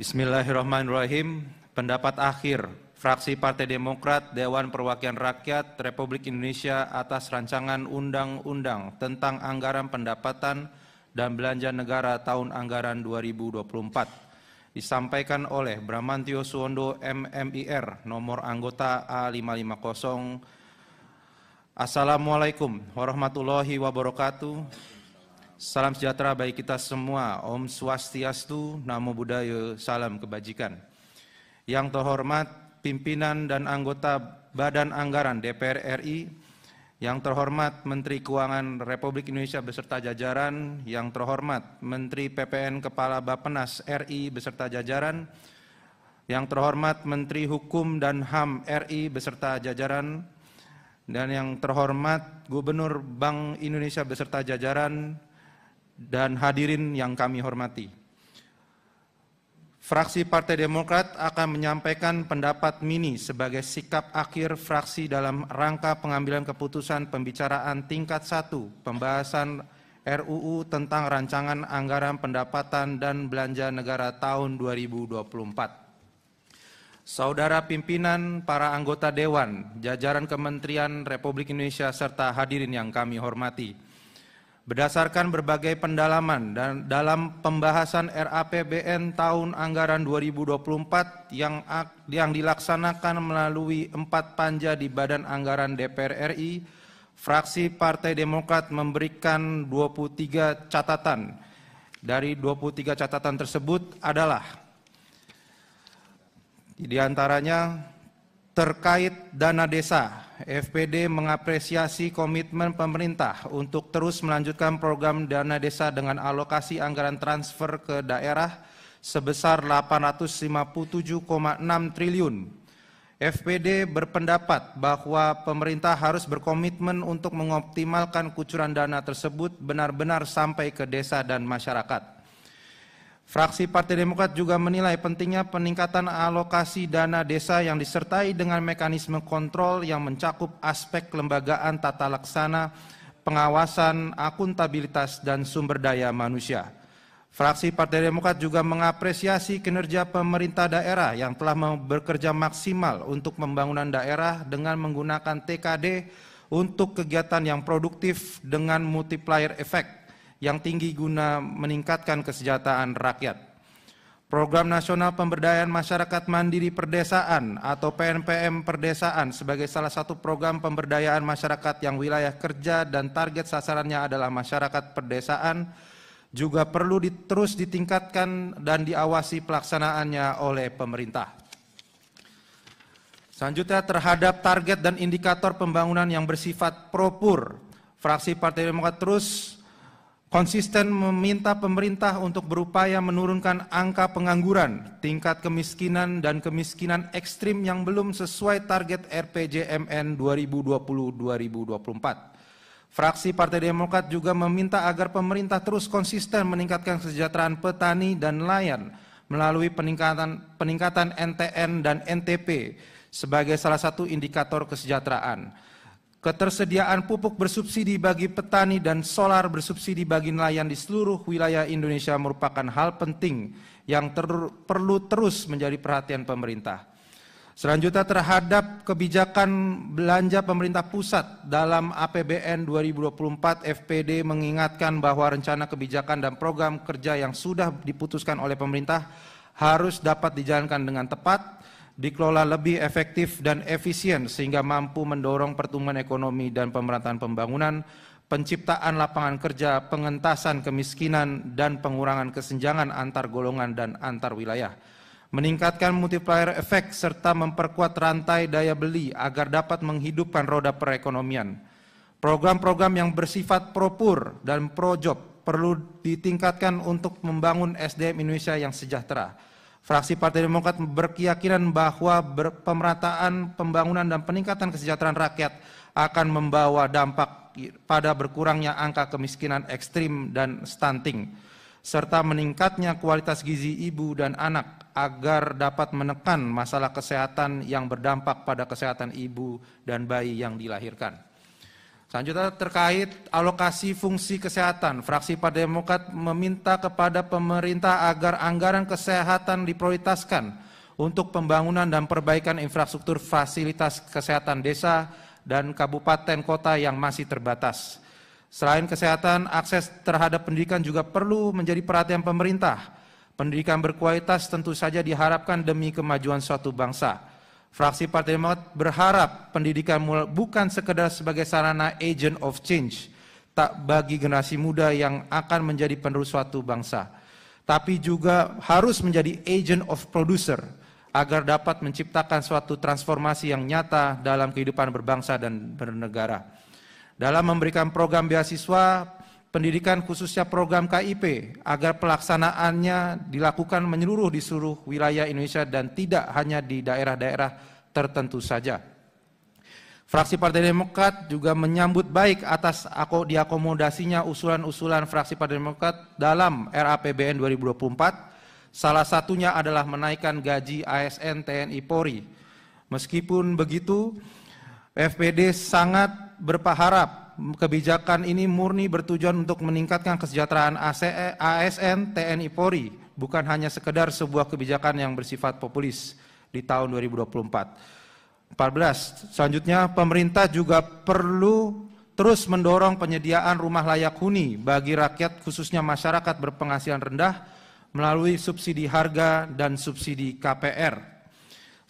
Bismillahirrahmanirrahim. Pendapat akhir fraksi Partai Demokrat Dewan Perwakilan Rakyat Republik Indonesia atas rancangan undang-undang tentang anggaran pendapatan dan belanja negara tahun anggaran 2024 disampaikan oleh Bramantio Suwondo MMIR nomor anggota A550 Assalamualaikum warahmatullahi wabarakatuh Salam sejahtera bagi kita semua. Om Swastiastu, Namo Buddhaya, salam kebajikan. Yang terhormat pimpinan dan anggota Badan Anggaran DPR RI, yang terhormat Menteri Keuangan Republik Indonesia beserta jajaran, yang terhormat Menteri PPN Kepala Bapenas RI beserta jajaran, yang terhormat Menteri Hukum dan HAM RI beserta jajaran, dan yang terhormat Gubernur Bank Indonesia beserta jajaran, dan hadirin yang kami hormati. Fraksi Partai Demokrat akan menyampaikan pendapat mini sebagai sikap akhir fraksi dalam rangka pengambilan keputusan pembicaraan tingkat 1 pembahasan RUU tentang rancangan anggaran pendapatan dan belanja negara tahun 2024. Saudara pimpinan, para anggota dewan, jajaran Kementerian Republik Indonesia, serta hadirin yang kami hormati. Berdasarkan berbagai pendalaman dan dalam pembahasan RAPBN tahun anggaran 2024 yang yang dilaksanakan melalui empat panja di Badan Anggaran DPR RI, fraksi Partai Demokrat memberikan 23 catatan. Dari 23 catatan tersebut adalah di antaranya Terkait dana desa, FPD mengapresiasi komitmen pemerintah untuk terus melanjutkan program dana desa dengan alokasi anggaran transfer ke daerah sebesar 857,6 triliun. FPD berpendapat bahwa pemerintah harus berkomitmen untuk mengoptimalkan kucuran dana tersebut benar-benar sampai ke desa dan masyarakat. Fraksi Partai Demokrat juga menilai pentingnya peningkatan alokasi dana desa yang disertai dengan mekanisme kontrol yang mencakup aspek kelembagaan tata laksana, pengawasan, akuntabilitas, dan sumber daya manusia. Fraksi Partai Demokrat juga mengapresiasi kinerja pemerintah daerah yang telah bekerja maksimal untuk pembangunan daerah dengan menggunakan TKD untuk kegiatan yang produktif dengan multiplier effect yang tinggi guna meningkatkan kesejahteraan rakyat. Program Nasional Pemberdayaan Masyarakat Mandiri Perdesaan atau PNPM Perdesaan sebagai salah satu program pemberdayaan masyarakat yang wilayah kerja dan target sasarannya adalah masyarakat perdesaan juga perlu terus ditingkatkan dan diawasi pelaksanaannya oleh pemerintah. Selanjutnya terhadap target dan indikator pembangunan yang bersifat propur, fraksi Partai Demokrat terus konsisten meminta pemerintah untuk berupaya menurunkan angka pengangguran, tingkat kemiskinan dan kemiskinan ekstrim yang belum sesuai target RPJMN 2020-2024. Fraksi Partai Demokrat juga meminta agar pemerintah terus konsisten meningkatkan kesejahteraan petani dan nelayan melalui peningkatan peningkatan NTN dan NTP sebagai salah satu indikator kesejahteraan ketersediaan pupuk bersubsidi bagi petani dan solar bersubsidi bagi nelayan di seluruh wilayah Indonesia merupakan hal penting yang ter perlu terus menjadi perhatian pemerintah. Selanjutnya terhadap kebijakan belanja pemerintah pusat dalam APBN 2024 FPD mengingatkan bahwa rencana kebijakan dan program kerja yang sudah diputuskan oleh pemerintah harus dapat dijalankan dengan tepat dikelola lebih efektif dan efisien sehingga mampu mendorong pertumbuhan ekonomi dan pemerataan pembangunan, penciptaan lapangan kerja, pengentasan kemiskinan dan pengurangan kesenjangan antar golongan dan antar wilayah. Meningkatkan multiplier effect serta memperkuat rantai daya beli agar dapat menghidupkan roda perekonomian. Program-program yang bersifat propur dan pro-job perlu ditingkatkan untuk membangun SDM Indonesia yang sejahtera Fraksi Partai Demokrat berkeyakinan bahwa ber pemerataan pembangunan dan peningkatan kesejahteraan rakyat akan membawa dampak pada berkurangnya angka kemiskinan ekstrim dan stunting, serta meningkatnya kualitas gizi ibu dan anak agar dapat menekan masalah kesehatan yang berdampak pada kesehatan ibu dan bayi yang dilahirkan. Selanjutnya terkait alokasi fungsi kesehatan, fraksi Partai Demokrat meminta kepada pemerintah agar anggaran kesehatan diprioritaskan untuk pembangunan dan perbaikan infrastruktur fasilitas kesehatan desa dan kabupaten kota yang masih terbatas. Selain kesehatan, akses terhadap pendidikan juga perlu menjadi perhatian pemerintah. Pendidikan berkualitas tentu saja diharapkan demi kemajuan suatu bangsa. Fraksi Partai Demokrat berharap pendidikan bukan sekedar sebagai sarana agent of change, tak bagi generasi muda yang akan menjadi penerus suatu bangsa, tapi juga harus menjadi agent of producer agar dapat menciptakan suatu transformasi yang nyata dalam kehidupan berbangsa dan bernegara. Dalam memberikan program beasiswa, pendidikan khususnya program KIP agar pelaksanaannya dilakukan menyeluruh di seluruh wilayah Indonesia dan tidak hanya di daerah-daerah tertentu saja. Fraksi Partai Demokrat juga menyambut baik atas diakomodasinya usulan-usulan fraksi Partai Demokrat dalam RAPBN 2024. Salah satunya adalah menaikkan gaji ASN TNI Polri. Meskipun begitu, FPD sangat berharap kebijakan ini murni bertujuan untuk meningkatkan kesejahteraan ASN e, TNI Polri, bukan hanya sekedar sebuah kebijakan yang bersifat populis di tahun 2024. 14. Selanjutnya, pemerintah juga perlu terus mendorong penyediaan rumah layak huni bagi rakyat khususnya masyarakat berpenghasilan rendah melalui subsidi harga dan subsidi KPR.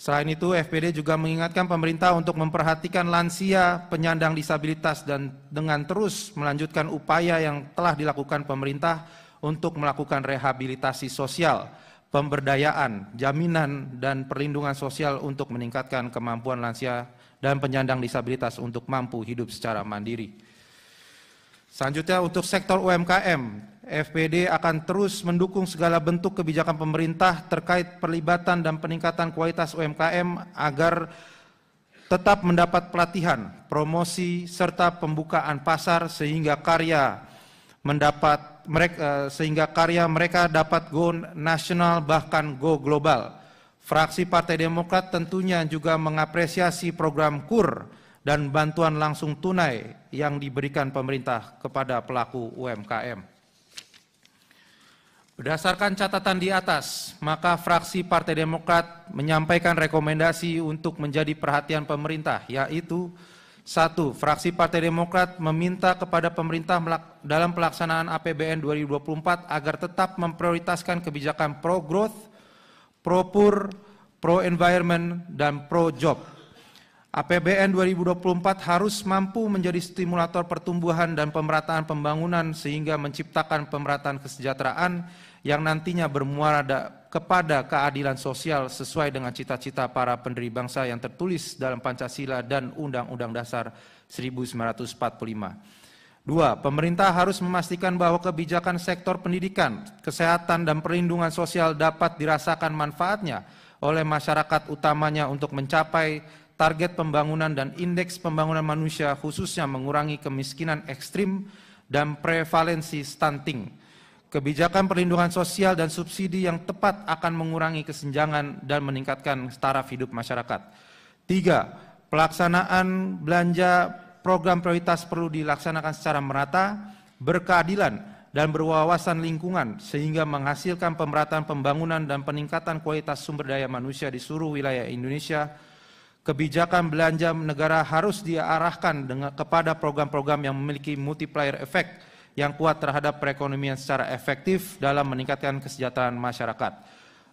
Selain itu, FPD juga mengingatkan pemerintah untuk memperhatikan lansia, penyandang disabilitas, dan dengan terus melanjutkan upaya yang telah dilakukan pemerintah untuk melakukan rehabilitasi sosial, pemberdayaan, jaminan, dan perlindungan sosial untuk meningkatkan kemampuan lansia dan penyandang disabilitas untuk mampu hidup secara mandiri. Selanjutnya untuk sektor UMKM, FPD akan terus mendukung segala bentuk kebijakan pemerintah terkait perlibatan dan peningkatan kualitas UMKM agar tetap mendapat pelatihan, promosi serta pembukaan pasar sehingga karya mendapat mereka eh, sehingga karya mereka dapat go nasional bahkan go global. Fraksi Partai Demokrat tentunya juga mengapresiasi program KUR dan bantuan langsung tunai yang diberikan pemerintah kepada pelaku UMKM. Berdasarkan catatan di atas, maka fraksi Partai Demokrat menyampaikan rekomendasi untuk menjadi perhatian pemerintah, yaitu satu, fraksi Partai Demokrat meminta kepada pemerintah dalam pelaksanaan APBN 2024 agar tetap memprioritaskan kebijakan pro-growth, pro-pur, pro-environment, dan pro-job. APBN 2024 harus mampu menjadi stimulator pertumbuhan dan pemerataan pembangunan sehingga menciptakan pemerataan kesejahteraan yang nantinya bermuara kepada keadilan sosial sesuai dengan cita-cita para pendiri bangsa yang tertulis dalam Pancasila dan Undang-Undang Dasar 1945. Dua, pemerintah harus memastikan bahwa kebijakan sektor pendidikan, kesehatan, dan perlindungan sosial dapat dirasakan manfaatnya oleh masyarakat utamanya untuk mencapai target pembangunan dan indeks pembangunan manusia khususnya mengurangi kemiskinan ekstrim dan prevalensi stunting Kebijakan perlindungan sosial dan subsidi yang tepat akan mengurangi kesenjangan dan meningkatkan taraf hidup masyarakat. Tiga, pelaksanaan belanja program prioritas perlu dilaksanakan secara merata, berkeadilan, dan berwawasan lingkungan sehingga menghasilkan pemerataan pembangunan dan peningkatan kualitas sumber daya manusia di seluruh wilayah Indonesia. Kebijakan belanja negara harus diarahkan dengan, kepada program-program yang memiliki multiplier effect yang kuat terhadap perekonomian secara efektif dalam meningkatkan kesejahteraan masyarakat.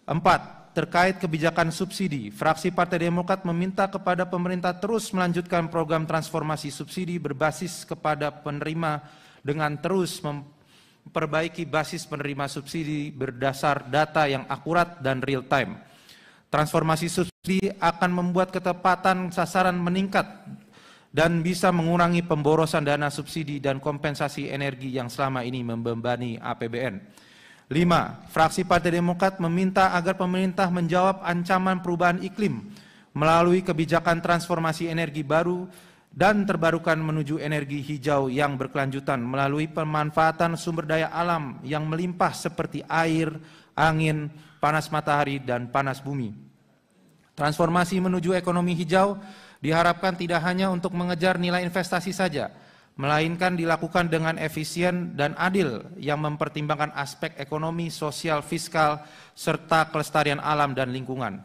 Empat, terkait kebijakan subsidi, fraksi Partai Demokrat meminta kepada pemerintah terus melanjutkan program transformasi subsidi berbasis kepada penerima dengan terus memperbaiki basis penerima subsidi berdasar data yang akurat dan real time. Transformasi subsidi akan membuat ketepatan sasaran meningkat dan bisa mengurangi pemborosan dana subsidi dan kompensasi energi yang selama ini membebani APBN. 5. Fraksi Partai Demokrat meminta agar pemerintah menjawab ancaman perubahan iklim melalui kebijakan transformasi energi baru dan terbarukan menuju energi hijau yang berkelanjutan melalui pemanfaatan sumber daya alam yang melimpah seperti air, angin, panas matahari, dan panas bumi. Transformasi menuju ekonomi hijau diharapkan tidak hanya untuk mengejar nilai investasi saja, melainkan dilakukan dengan efisien dan adil yang mempertimbangkan aspek ekonomi, sosial, fiskal, serta kelestarian alam dan lingkungan.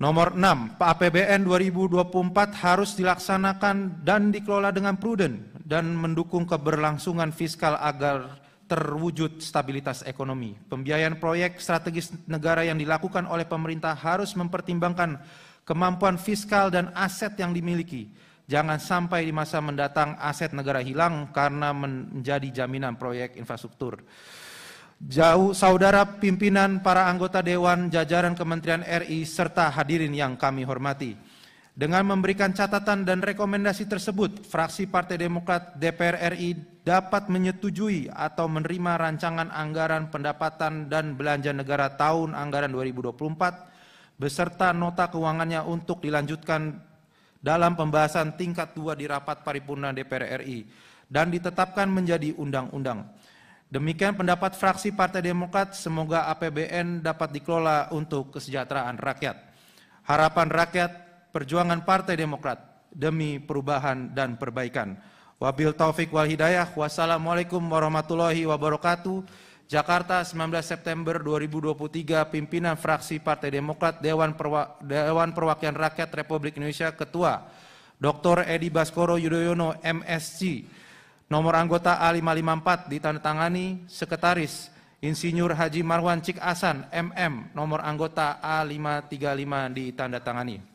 Nomor 6, APBN 2024 harus dilaksanakan dan dikelola dengan prudent dan mendukung keberlangsungan fiskal agar terwujud stabilitas ekonomi. Pembiayaan proyek strategis negara yang dilakukan oleh pemerintah harus mempertimbangkan kemampuan fiskal dan aset yang dimiliki. Jangan sampai di masa mendatang aset negara hilang karena menjadi jaminan proyek infrastruktur. Jauh saudara pimpinan para anggota dewan jajaran Kementerian RI serta hadirin yang kami hormati. Dengan memberikan catatan dan rekomendasi tersebut, fraksi Partai Demokrat DPR RI dapat menyetujui atau menerima rancangan anggaran pendapatan dan belanja negara tahun anggaran 2024 beserta nota keuangannya untuk dilanjutkan dalam pembahasan tingkat 2 di rapat paripurna DPR RI dan ditetapkan menjadi undang-undang. Demikian pendapat fraksi Partai Demokrat, semoga APBN dapat dikelola untuk kesejahteraan rakyat. Harapan rakyat, perjuangan Partai Demokrat demi perubahan dan perbaikan. Wabil taufik wal hidayah. Wassalamualaikum warahmatullahi wabarakatuh. Jakarta 19 September 2023 pimpinan fraksi Partai Demokrat Dewan, Perwa Dewan Perwakilan Rakyat Republik Indonesia Ketua Dr. Edi Baskoro Yudhoyono MSC nomor anggota A554 ditandatangani Sekretaris Insinyur Haji Marwan Cik Asan MM nomor anggota A535 ditandatangani.